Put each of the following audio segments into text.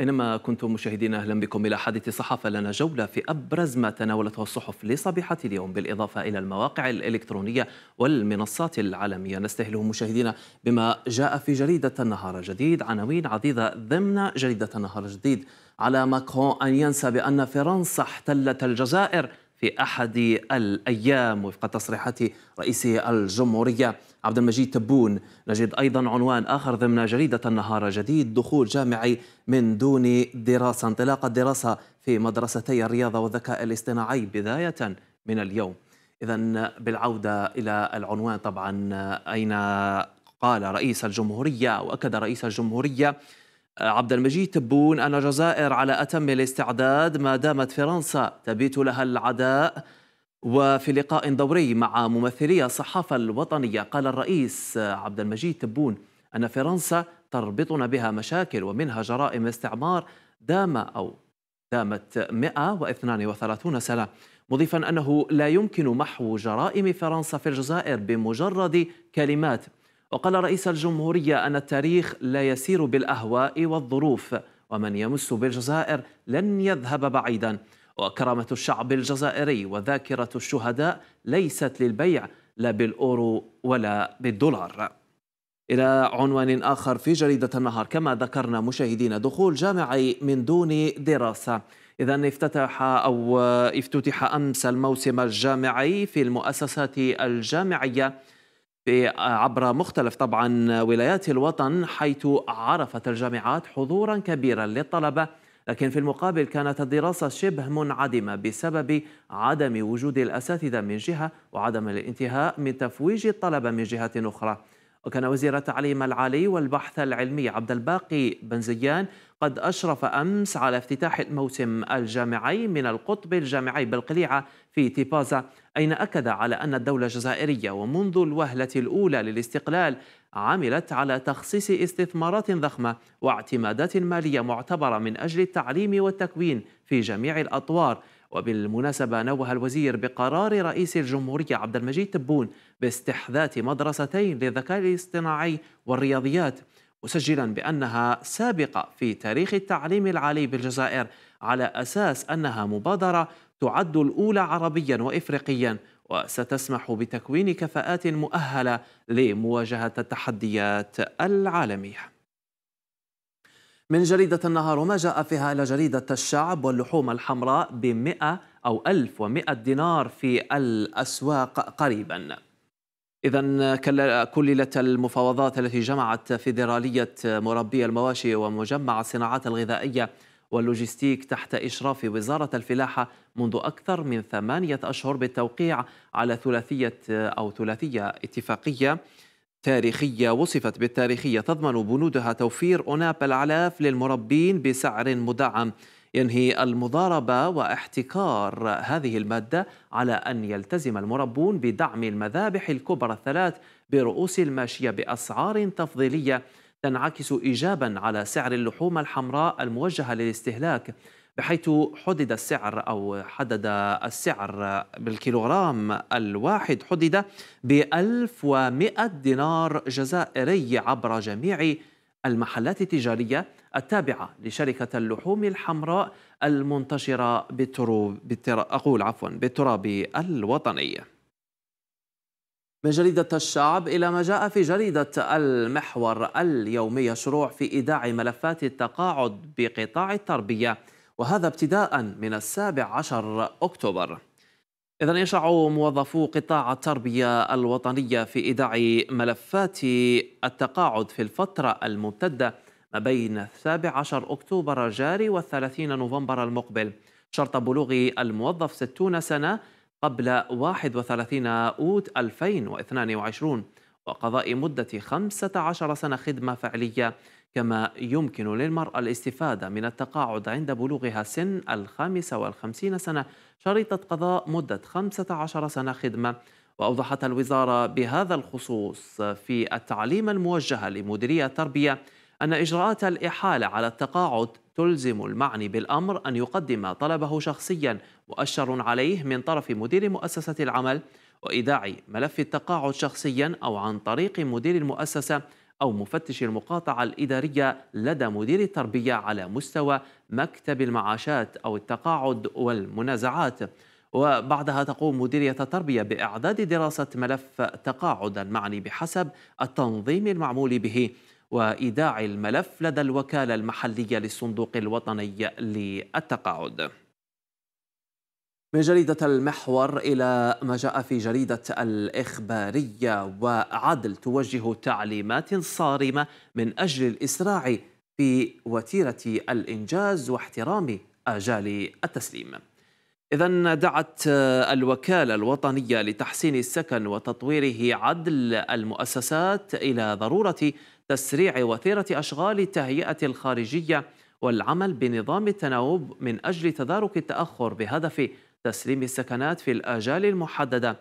أينما كنتم مشاهدين أهلا بكم إلى حادث صحافة لنا جولة في أبرز ما تناولته الصحف لصبيحة اليوم بالإضافة إلى المواقع الإلكترونية والمنصات العالمية نستهله مشاهدينا بما جاء في جريدة النهار الجديد عناوين عديدة ضمن جريدة النهار الجديد على ماكرون أن ينسى بأن فرنسا احتلت الجزائر في أحد الأيام وفق تصريحات رئيس الجمهورية عبد المجيد تبون نجد أيضا عنوان آخر ضمن جريدة النهار جديد دخول جامعي من دون دراسة انطلاق الدراسة في مدرستي الرياضة والذكاء الاصطناعي بداية من اليوم إذا بالعودة إلى العنوان طبعا أين قال رئيس الجمهورية وأكد رئيس الجمهورية عبد المجيد تبون أن الجزائر على أتم الاستعداد ما دامت فرنسا تبيت لها العداء وفي لقاء دوري مع ممثلي الصحافة الوطنية قال الرئيس عبد المجيد تبون أن فرنسا تربطنا بها مشاكل ومنها جرائم استعمار دام أو دامت 132 سنة مضيفا أنه لا يمكن محو جرائم فرنسا في الجزائر بمجرد كلمات وقال رئيس الجمهورية أن التاريخ لا يسير بالأهواء والظروف ومن يمس بالجزائر لن يذهب بعيدا وكرامة الشعب الجزائري وذاكرة الشهداء ليست للبيع لا بالأورو ولا بالدولار إلى عنوان آخر في جريدة النهار كما ذكرنا مشاهدين دخول جامعي من دون دراسة إذا افتتح أو افتتح أمس الموسم الجامعي في المؤسسات الجامعية عبر مختلف طبعا ولايات الوطن حيث عرفت الجامعات حضورا كبيرا للطلبة لكن في المقابل كانت الدراسة شبه منعدمة بسبب عدم وجود الأساتذة من جهة وعدم الانتهاء من تفويج الطلبة من جهة أخرى وكان وزير التعليم العالي والبحث العلمي عبد الباقي بن زيان قد أشرف أمس على افتتاح الموسم الجامعي من القطب الجامعي بالقليعة في تيبازا أين أكد على أن الدولة الجزائرية ومنذ الوهلة الأولى للاستقلال عملت على تخصيص استثمارات ضخمة واعتمادات مالية معتبرة من أجل التعليم والتكوين في جميع الأطوار وبالمناسبة نوه الوزير بقرار رئيس الجمهورية عبد المجيد تبون باستحداث مدرستين للذكاء الاصطناعي والرياضيات مسجلا بأنها سابقة في تاريخ التعليم العالي بالجزائر على أساس أنها مبادرة تعد الأولى عربيا وإفريقيا وستسمح بتكوين كفاءات مؤهلة لمواجهة التحديات العالمية من جريدة النهار وما جاء فيها إلى جريدة الشعب واللحوم الحمراء بمئة أو ألف ومئة دينار في الأسواق قريباً إذا كللت المفاوضات التي جمعت فيدرالية مربي المواشي ومجمع الصناعات الغذائية واللوجستيك تحت إشراف وزارة الفلاحة منذ أكثر من ثمانية أشهر بالتوقيع على ثلاثية أو ثلاثية اتفاقية تاريخية وصفت بالتاريخية تضمن بنودها توفير أناب العلاف للمربين بسعر مدعم ينهي المضاربة واحتكار هذه المادة على أن يلتزم المربون بدعم المذابح الكبرى الثلاث برؤوس الماشية بأسعار تفضيلية تنعكس إيجابا على سعر اللحوم الحمراء الموجهة للاستهلاك بحيث حدد السعر أو حدد السعر بالكيلوغرام الواحد حدد ب 1100 دينار جزائري عبر جميع المحلات التجارية التابعة لشركة اللحوم الحمراء المنتشرة بالتراب أقول عفوا بالتراب الوطني من جريدة الشعب إلى ما جاء في جريدة المحور اليومية شروع في إيداع ملفات التقاعد بقطاع التربية وهذا ابتداء من السابع عشر أكتوبر إذا يشرع موظفو قطاع التربية الوطنية في إيداع ملفات التقاعد في الفترة الممتدة ما بين 17 أكتوبر الجاري والثلاثين نوفمبر المقبل شرط بلوغ الموظف 60 سنة قبل 31 أوت 2022 وقضاء مدة 15 سنة خدمة فعلية كما يمكن للمرأة الاستفادة من التقاعد عند بلوغها سن الخامسة والخمسين سنة شريطة قضاء مدة 15 سنة خدمة وأوضحت الوزارة بهذا الخصوص في التعليم الموجه لمديرية التربية أن إجراءات الإحالة على التقاعد تلزم المعني بالأمر أن يقدم طلبه شخصيا مؤشر عليه من طرف مدير مؤسسة العمل وإيداع ملف التقاعد شخصيا أو عن طريق مدير المؤسسة أو مفتش المقاطعة الإدارية لدى مدير التربية على مستوى مكتب المعاشات أو التقاعد والمنازعات وبعدها تقوم مديرية التربية بإعداد دراسة ملف تقاعد المعني بحسب التنظيم المعمول به وإيداع الملف لدى الوكالة المحلية للصندوق الوطني للتقاعد من جريدة المحور إلى ما جاء في جريدة الإخبارية وعدل توجه تعليمات صارمة من أجل الإسراع في وتيرة الإنجاز واحترام آجال التسليم إذا دعت الوكالة الوطنية لتحسين السكن وتطويره عدل المؤسسات إلى ضرورة تسريع وتيرة أشغال التهيئة الخارجية والعمل بنظام التناوب من أجل تدارك التأخر بهدف تسليم السكنات في الآجال المحددة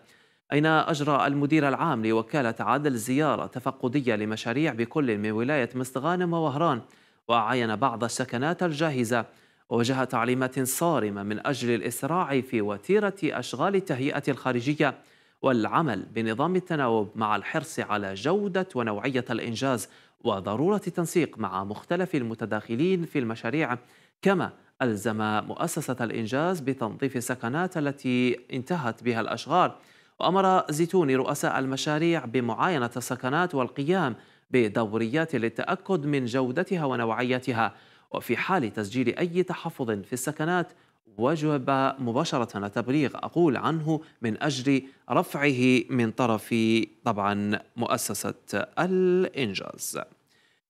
أين أجرى المدير العام لوكالة عدل زيارة تفقدية لمشاريع بكل من ولاية مستغانم ووهران وعاين بعض السكنات الجاهزة ووجه تعليمات صارمة من أجل الإسراع في وتيرة أشغال التهيئة الخارجية والعمل بنظام التناوب مع الحرص على جودة ونوعية الإنجاز وضرورة التنسيق مع مختلف المتداخلين في المشاريع كما ألزم مؤسسة الإنجاز بتنظيف السكنات التي انتهت بها الأشغال وأمر زيتوني رؤساء المشاريع بمعاينة السكنات والقيام بدوريات للتأكد من جودتها ونوعيتها وفي حال تسجيل أي تحفظ في السكنات وجب مباشرة تبليغ أقول عنه من أجل رفعه من طرف طبعا مؤسسة الإنجاز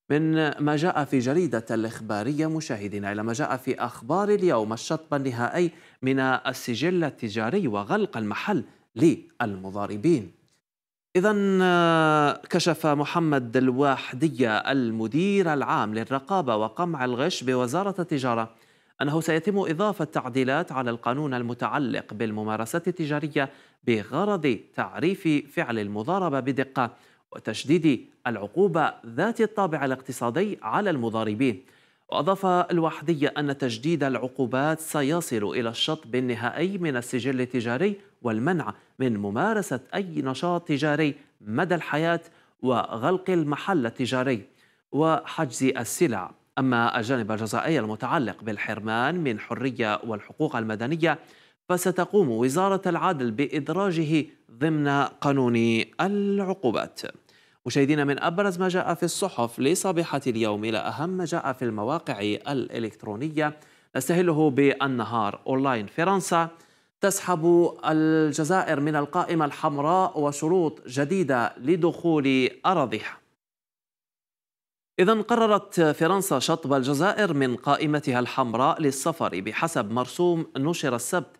من ما جاء في جريدة الإخبارية مشاهدينا إلى ما جاء في أخبار اليوم الشطب النهائي من السجل التجاري وغلق المحل للمضاربين إذا كشف محمد الواحدية المدير العام للرقابة وقمع الغش بوزارة التجارة أنه سيتم إضافة تعديلات على القانون المتعلق بالممارسات التجارية بغرض تعريف فعل المضاربة بدقة وتشديد العقوبة ذات الطابع الاقتصادي على المضاربين وأضاف الوحدية أن تجديد العقوبات سيصل إلى الشطب النهائي من السجل التجاري والمنع من ممارسة أي نشاط تجاري مدى الحياة وغلق المحل التجاري وحجز السلع أما الجانب الجزائي المتعلق بالحرمان من حرية والحقوق المدنية فستقوم وزارة العدل بإدراجه ضمن قانون العقوبات مشاهدينا من أبرز ما جاء في الصحف لصباحة اليوم إلى أهم ما جاء في المواقع الإلكترونية نستهله بالنهار أونلاين فرنسا تسحب الجزائر من القائمة الحمراء وشروط جديدة لدخول أراضيها إذا قررت فرنسا شطب الجزائر من قائمتها الحمراء للسفر بحسب مرسوم نشر السبت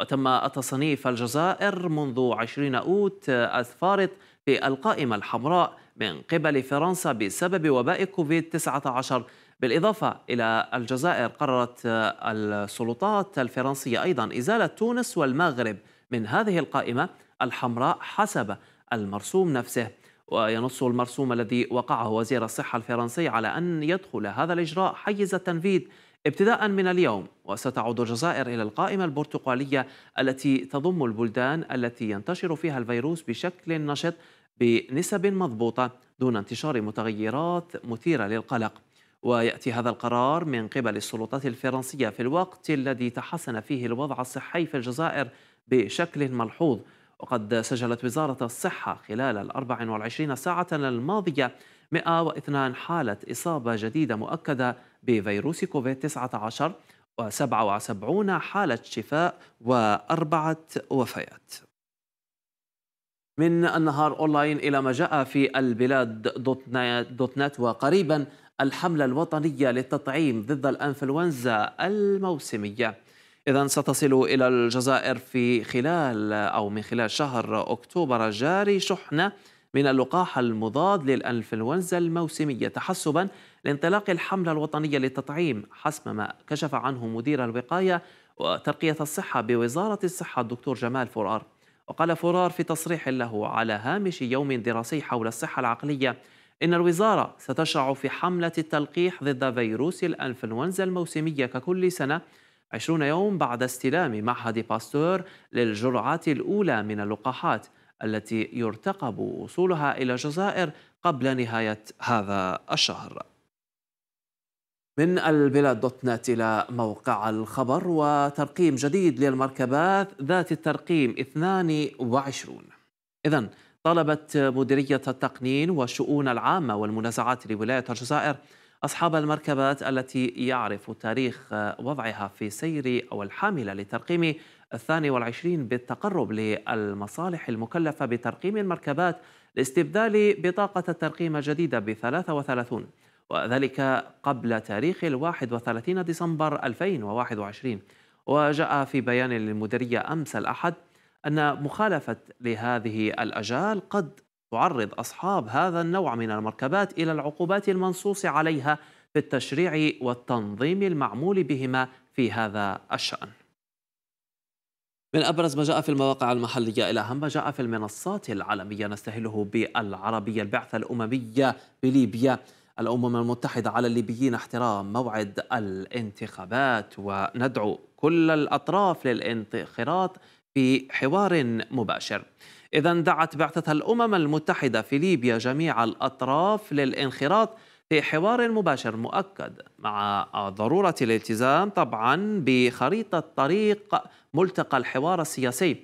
وتم تصنيف الجزائر منذ 20 أوت الفارط في القائمة الحمراء من قبل فرنسا بسبب وباء كوفيد-19 بالإضافة إلى الجزائر قررت السلطات الفرنسية أيضا إزالة تونس والمغرب من هذه القائمة الحمراء حسب المرسوم نفسه وينص المرسوم الذي وقعه وزير الصحة الفرنسي على أن يدخل هذا الإجراء حيز التنفيذ ابتداء من اليوم وستعود الجزائر إلى القائمة البرتقالية التي تضم البلدان التي ينتشر فيها الفيروس بشكل نشط بنسب مضبوطة دون انتشار متغيرات مثيرة للقلق ويأتي هذا القرار من قبل السلطات الفرنسية في الوقت الذي تحسن فيه الوضع الصحي في الجزائر بشكل ملحوظ وقد سجلت وزارة الصحة خلال ال 24 ساعة الماضية 102 حالة إصابة جديدة مؤكدة بفيروس كوفيد-19 و77 حالة شفاء وأربعة وفيات من النهار أونلاين إلى ما جاء في البلاد دوت نت وقريبا الحملة الوطنية للتطعيم ضد الأنفلونزا الموسمية إذا ستصل إلى الجزائر في خلال أو من خلال شهر أكتوبر الجاري شحنة من اللقاح المضاد للإنفلونزا الموسمية تحسبا لانطلاق الحملة الوطنية للتطعيم حسب ما كشف عنه مدير الوقاية وترقية الصحة بوزارة الصحة الدكتور جمال فرار وقال فرار في تصريح له على هامش يوم دراسي حول الصحة العقلية إن الوزارة ستشرع في حملة التلقيح ضد فيروس الإنفلونزا الموسمية ككل سنة 20 يوم بعد استلام معهد باستور للجرعات الأولى من اللقاحات التي يرتقب وصولها إلى الجزائر قبل نهاية هذا الشهر من البلاد دوت نت إلى موقع الخبر وترقيم جديد للمركبات ذات الترقيم 22 إذا طلبت مديرية التقنين والشؤون العامة والمنازعات لولاية الجزائر أصحاب المركبات التي يعرف تاريخ آه، وضعها في سير أو الحاملة لترقيم الثاني والعشرين بالتقرب للمصالح المكلفة بترقيم المركبات لاستبدال بطاقة الترقيم الجديدة بثلاثة وثلاثون وذلك قبل تاريخ الواحد وثلاثين ديسمبر 2021 وجاء في بيان للمديرية أمس الأحد أن مخالفة لهذه الأجال قد تعرض أصحاب هذا النوع من المركبات إلى العقوبات المنصوص عليها في التشريع والتنظيم المعمول بهما في هذا الشأن من أبرز ما جاء في المواقع المحلية إلى أهم ما جاء في المنصات العالمية نستهله بالعربية البعثة الأممية بليبيا الأمم المتحدة على الليبيين احترام موعد الانتخابات وندعو كل الأطراف للانخراط في حوار مباشر إذا دعت بعثة الأمم المتحدة في ليبيا جميع الأطراف للانخراط في حوار مباشر مؤكد مع ضرورة الالتزام طبعا بخريطة طريق ملتقى الحوار السياسي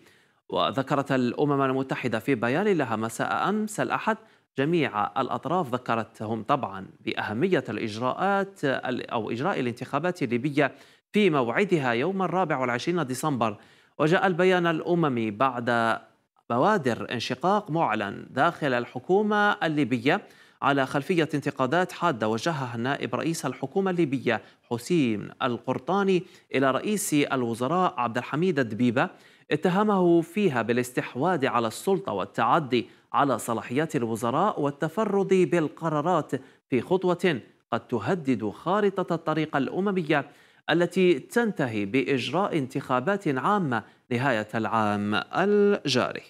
وذكرت الأمم المتحدة في بيان لها مساء أمس الأحد جميع الأطراف ذكرتهم طبعا بأهمية الإجراءات أو إجراء الانتخابات الليبية في موعدها يوم الرابع والعشرين ديسمبر وجاء البيان الأممي بعد بوادر انشقاق معلن داخل الحكومة الليبية على خلفية انتقادات حادة وجهها نائب رئيس الحكومة الليبية حسين القرطاني إلى رئيس الوزراء عبد الحميد الدبيبة اتهمه فيها بالاستحواذ على السلطة والتعدي على صلاحيات الوزراء والتفرد بالقرارات في خطوة قد تهدد خارطة الطريق الأممية التي تنتهي بإجراء انتخابات عامة نهاية العام الجاري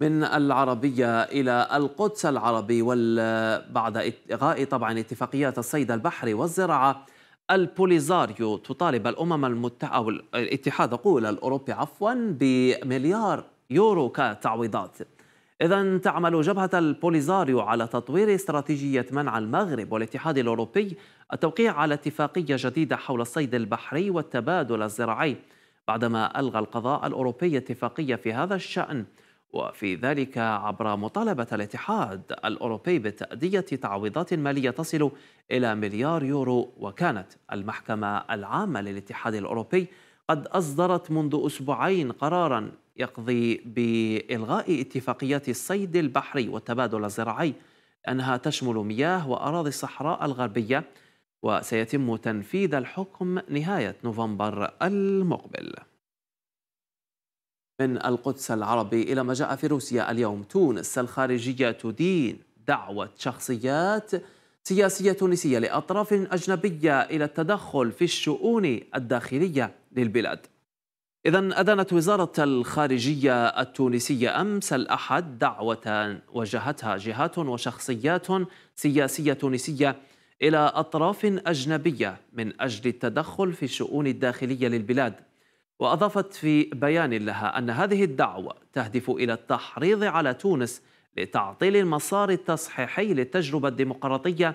من العربية إلى القدس العربي وبعد إلغاء طبعا اتفاقيات الصيد البحري والزراعة البوليزاريو تطالب الأمم المتحدة أو الاتحاد أقول الأوروبي عفوا بمليار يورو كتعويضات إذا تعمل جبهة البوليزاريو على تطوير استراتيجية منع المغرب والاتحاد الأوروبي التوقيع على اتفاقية جديدة حول الصيد البحري والتبادل الزراعي بعدما ألغى القضاء الأوروبي اتفاقية في هذا الشأن وفي ذلك عبر مطالبة الاتحاد الأوروبي بتأدية تعويضات مالية تصل إلى مليار يورو وكانت المحكمة العامة للاتحاد الأوروبي قد أصدرت منذ أسبوعين قرارا يقضي بإلغاء اتفاقيات الصيد البحري والتبادل الزراعي أنها تشمل مياه وأراضي الصحراء الغربية وسيتم تنفيذ الحكم نهاية نوفمبر المقبل من القدس العربي إلى ما جاء في روسيا اليوم تونس الخارجية تدين دعوة شخصيات سياسية تونسية لأطراف أجنبية إلى التدخل في الشؤون الداخلية للبلاد إذا أدانت وزارة الخارجية التونسية أمس الأحد دعوة وجهتها جهات وشخصيات سياسية تونسية إلى أطراف أجنبية من أجل التدخل في الشؤون الداخلية للبلاد وأضافت في بيان لها أن هذه الدعوة تهدف إلى التحريض على تونس لتعطيل المسار التصحيحي للتجربة الديمقراطية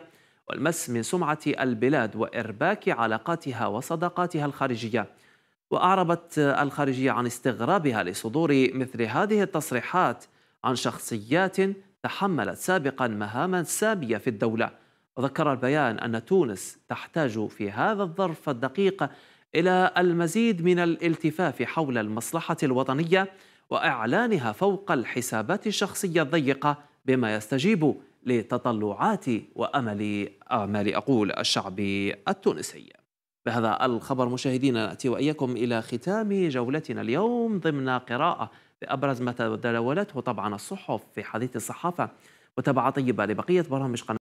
والمس من سمعة البلاد وإرباك علاقاتها وصداقاتها الخارجية وأعربت الخارجية عن استغرابها لصدور مثل هذه التصريحات عن شخصيات تحملت سابقا مهاما سامية في الدولة وذكر البيان أن تونس تحتاج في هذا الظرف الدقيق إلى المزيد من الالتفاف حول المصلحة الوطنية وإعلانها فوق الحسابات الشخصية الضيقة بما يستجيب لتطلعات وأمل أعمال أقول الشعب التونسي بهذا الخبر مشاهدينا نأتي وإياكم إلى ختام جولتنا اليوم ضمن قراءة بأبرز ما تداولته طبعا الصحف في حديث الصحافة وتابع طيبة لبقية برامج قناة